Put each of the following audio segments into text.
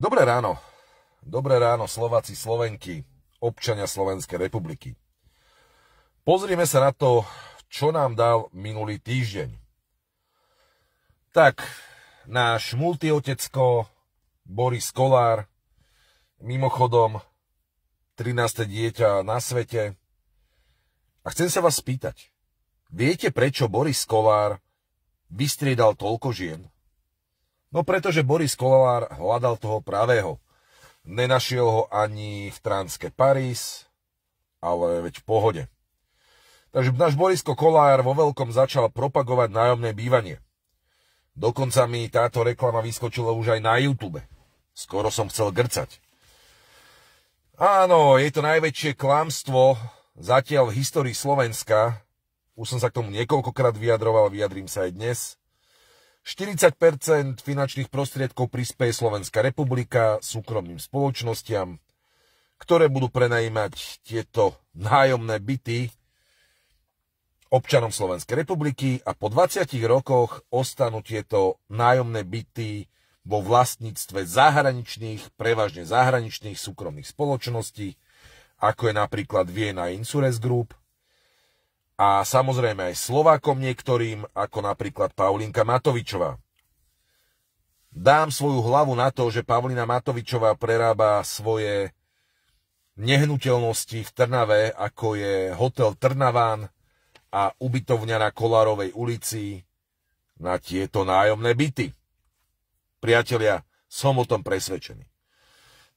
Dobré ráno. Dobré ráno Slováci, Slovenky, občania Slovenskej republiky. Pozrime sa na to, čo nám dal minulý týždeň. Tak, náš multiotecko Boris Kolár, mimochodom 13. dieťa na svete. A chcem sa vás spýtať, viete prečo Boris Kolár vystriedal toľko žien? No pretože Boris Kolovár hľadal toho pravého. Nenašiel ho ani v Tránske Paris, ale veď v pohode. Takže náš Borisko Kolár vo veľkom začal propagovať nájomné bývanie. Dokonca mi táto reklama vyskočila už aj na YouTube. Skoro som chcel grcať. Áno, je to najväčšie klamstvo zatiaľ v histórii Slovenska. Už som sa k tomu niekoľkokrát vyjadroval, vyjadrím sa aj dnes. 40 finančných prostriedkov prispieje Slovenská republika súkromným spoločnostiam, ktoré budú prenajímať tieto nájomné byty občanom Slovenskej republiky a po 20 rokoch ostanú tieto nájomné byty vo vlastníctve zahraničných, prevažne zahraničných súkromných spoločností, ako je napríklad Viena Insurance Group, a samozrejme aj Slovákom niektorým, ako napríklad Paulinka Matovičová. Dám svoju hlavu na to, že Pavlina Matovičová prerába svoje nehnuteľnosti v Trnave, ako je hotel Trnaván a ubytovňa na Kolárovej ulici na tieto nájomné byty. Priatelia, som o tom presvedčený.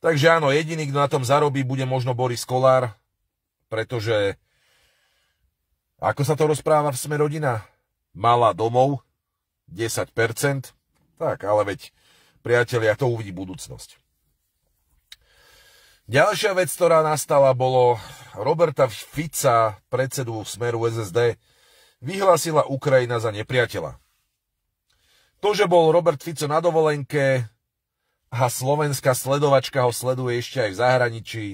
Takže áno, jediný, kto na tom zarobí, bude možno Boris Kolár, pretože ako sa to rozpráva v Sme rodina? Mala domov, 10%, tak ale veď, priatelia, to uvidí budúcnosť. Ďalšia vec, ktorá nastala, bolo Roberta Fica, predsedu Smeru SSD, vyhlásila Ukrajina za nepriateľa. To, že bol Robert Fico na dovolenke a slovenská sledovačka ho sleduje ešte aj v zahraničí,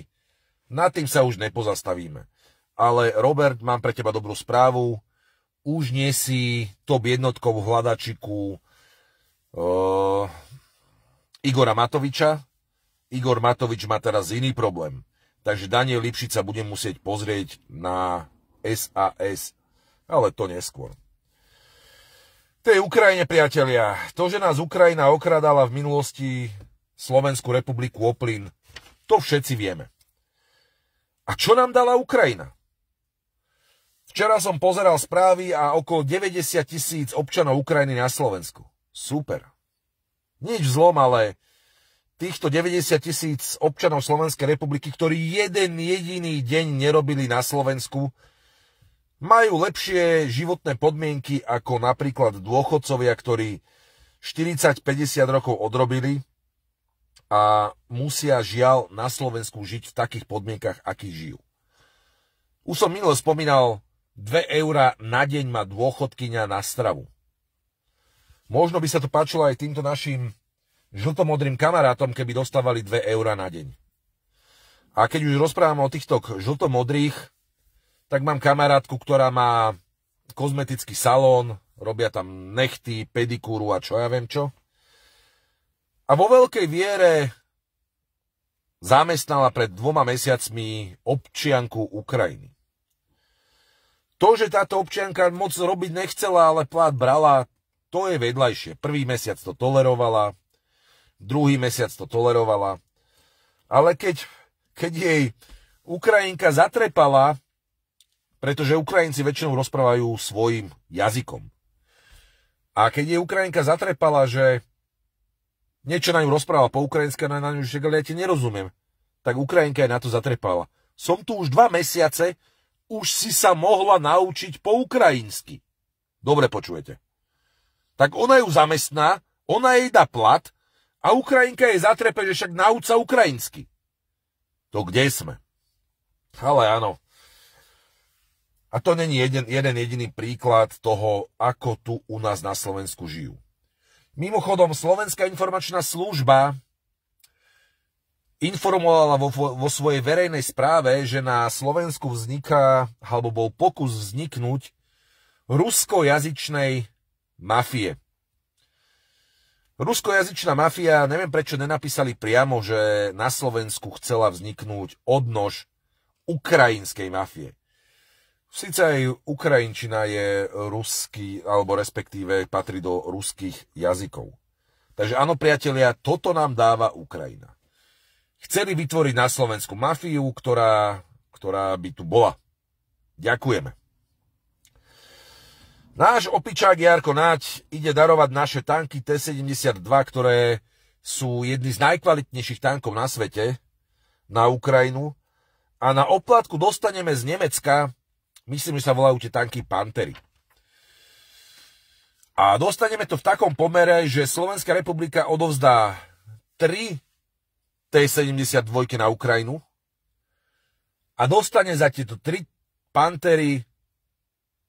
nad tým sa už nepozastavíme ale Robert, mám pre teba dobrú správu, už nie si top jednotkou v hľadačiku uh, Igora Matoviča. Igor Matovič má teraz iný problém. Takže Daniel Lipšica sa bude musieť pozrieť na SAS, ale to neskôr. Tej Ukrajine, priatelia, to, že nás Ukrajina okradala v minulosti Slovenskú republiku o plyn, to všetci vieme. A čo nám dala Ukrajina? Včera som pozeral správy a okolo 90 tisíc občanov Ukrajiny na Slovensku. Super. Nič zlom, ale týchto 90 tisíc občanov Slovenskej republiky, ktorí jeden jediný deň nerobili na Slovensku, majú lepšie životné podmienky ako napríklad dôchodcovia, ktorí 40-50 rokov odrobili a musia žiaľ na Slovensku žiť v takých podmienkach, akých žijú. Už som minule spomínal 2 eurá na deň má dôchodkyňa na stravu. Možno by sa to páčilo aj týmto našim žltomodrým kamarátom, keby dostávali 2 eurá na deň. A keď už rozprávam o týchto žltomodrých, tak mám kamarátku, ktorá má kozmetický salón, robia tam nechty, pedikúru a čo ja viem čo. A vo veľkej viere zamestnala pred dvoma mesiacmi občianku Ukrajiny. To, že táto občianka moc robiť nechcela, ale plát brala, to je vedľajšie. Prvý mesiac to tolerovala, druhý mesiac to tolerovala. Ale keď, keď jej Ukrajinka zatrepala, pretože Ukrajinci väčšinou rozprávajú svojim jazykom. A keď jej Ukrajinka zatrepala, že niečo na ňu rozpráva po ukrajinsky, na ňu že ja ti nerozumiem, tak Ukrajinka je na to zatrepala. Som tu už dva mesiace, už si sa mohla naučiť po ukrajinsky. Dobre počujete. Tak ona ju zamestná, ona jej dá plat a Ukrajinka jej zatrepe, že však nauca ukrajinsky. To kde sme? Ale áno. A to není jeden, jeden jediný príklad toho, ako tu u nás na Slovensku žijú. Mimochodom, Slovenská informačná služba informovala vo, vo svojej verejnej správe, že na Slovensku vzniká, alebo bol pokus vzniknúť ruskojazyčnej mafie. Ruskojazyčná mafia, neviem prečo nenapísali priamo, že na Slovensku chcela vzniknúť odnož ukrajinskej mafie. Sice aj ukrajinčina je ruský, alebo respektíve patrí do ruských jazykov. Takže áno, priatelia, toto nám dáva Ukrajina. Chceli vytvoriť na Slovensku mafiu, ktorá, ktorá by tu bola. Ďakujeme. Náš opičák Jarko Naď ide darovať naše tanky T-72, ktoré sú jedny z najkvalitnejších tankov na svete, na Ukrajinu. A na oplátku dostaneme z Nemecka, myslím, že sa volajú tie tanky Pantery. A dostaneme to v takom pomere, že Slovenská republika odovzdá 3 T-72 na Ukrajinu a dostane za tieto tri pantery,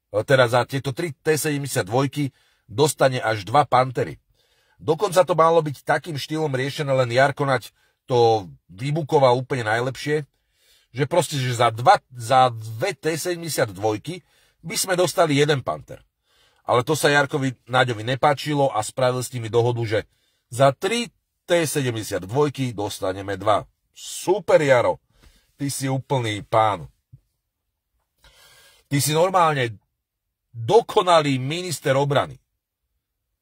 e, teda za tieto tri T-72 dostane až dva pantery. Dokonca to malo byť takým štýlom riešené, len Jarkonať to vybukoval úplne najlepšie, že proste, že za, dva, za dve T-72 by sme dostali jeden panter. Ale to sa Jarkovi Náďovi nepáčilo a spravil s nimi dohodu, že za tri T72 dostaneme 2. Super, Jaro. Ty si úplný pán. Ty si normálne dokonalý minister obrany.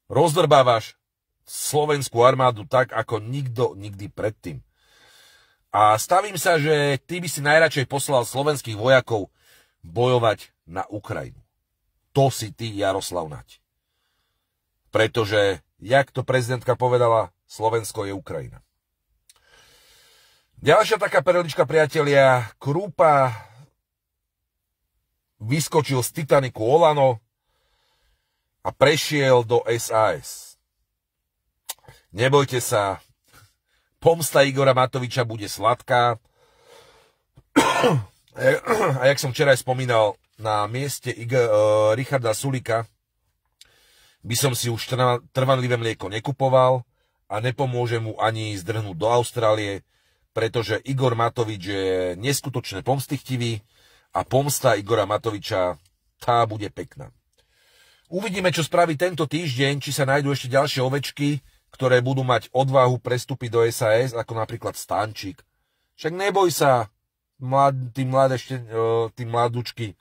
Rozdrbávaš slovenskú armádu tak, ako nikto nikdy predtým. A stavím sa, že ty by si najradšej poslal slovenských vojakov bojovať na Ukrajinu. To si ty, Jaroslav Nať. Pretože, jak to prezidentka povedala, Slovensko je Ukrajina. Ďalšia taká perelička, priatelia. Krúpa vyskočil z Titaniku Olano a prešiel do SAS. Nebojte sa, pomsta Igora Matoviča bude sladká. A jak som včera aj spomínal, na mieste eh, Richarda Sulika by som si už trvanlivé mlieko nekupoval, a nepomôže mu ani zdrhnúť do Austrálie, pretože Igor Matovič je neskutočne pomstichtivý a pomsta Igora Matoviča tá bude pekná. Uvidíme, čo spraví tento týždeň, či sa nájdú ešte ďalšie ovečky, ktoré budú mať odvahu prestúpiť do SAS, ako napríklad Stančík. Však neboj sa, mlad, tí, ešte, e, tí mladúčky.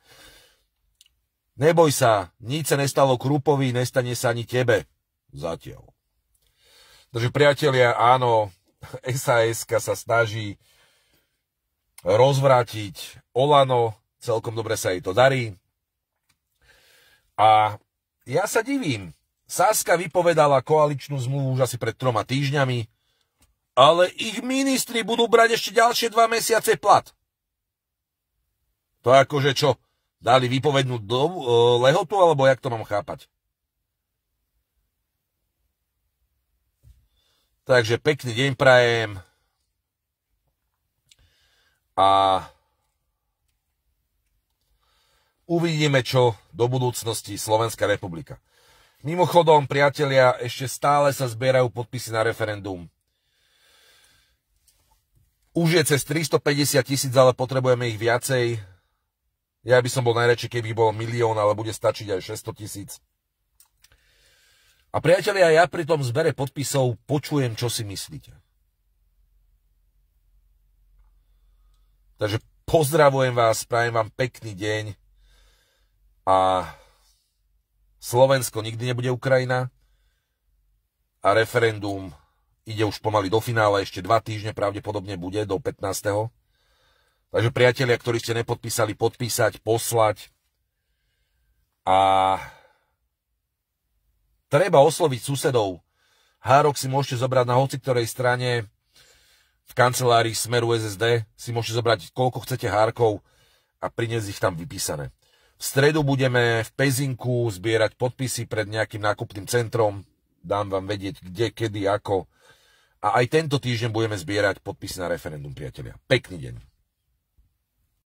Neboj sa, nič sa nestalo Krupovi, nestane sa ani tebe. Zatiaľ. Takže priatelia, áno, SAS sa snaží rozvrátiť Olano, celkom dobre sa jej to darí. A ja sa divím. Saska vypovedala koaličnú zmluvu už asi pred troma týždňami, ale ich ministri budú brať ešte ďalšie dva mesiace plat. To akože čo? Dali vypovednú dobu, e, lehotu, alebo jak to mám chápať? Takže pekný deň prajem. A uvidíme, čo do budúcnosti Slovenská republika. Mimochodom, priatelia, ešte stále sa zbierajú podpisy na referendum. Už je cez 350 tisíc, ale potrebujeme ich viacej. Ja by som bol najradšej, keby bol milión, ale bude stačiť aj 600 tisíc. A priatelia, ja pri tom zbere podpisov počujem, čo si myslíte. Takže pozdravujem vás, prajem vám pekný deň a Slovensko nikdy nebude Ukrajina a referendum ide už pomaly do finále, ešte dva týždne pravdepodobne bude, do 15. Takže priatelia, ktorí ste nepodpísali, podpísať, poslať a Treba osloviť susedov. Hárok si môžete zobrať na hoci ktorej strane, v kancelárii Smeru SSD si môžete zobrať koľko chcete hárkov a priniesť ich tam vypísané. V stredu budeme v Pezinku zbierať podpisy pred nejakým nákupným centrom. Dám vám vedieť, kde, kedy, ako. A aj tento týždeň budeme zbierať podpisy na referendum, priatelia. Pekný deň.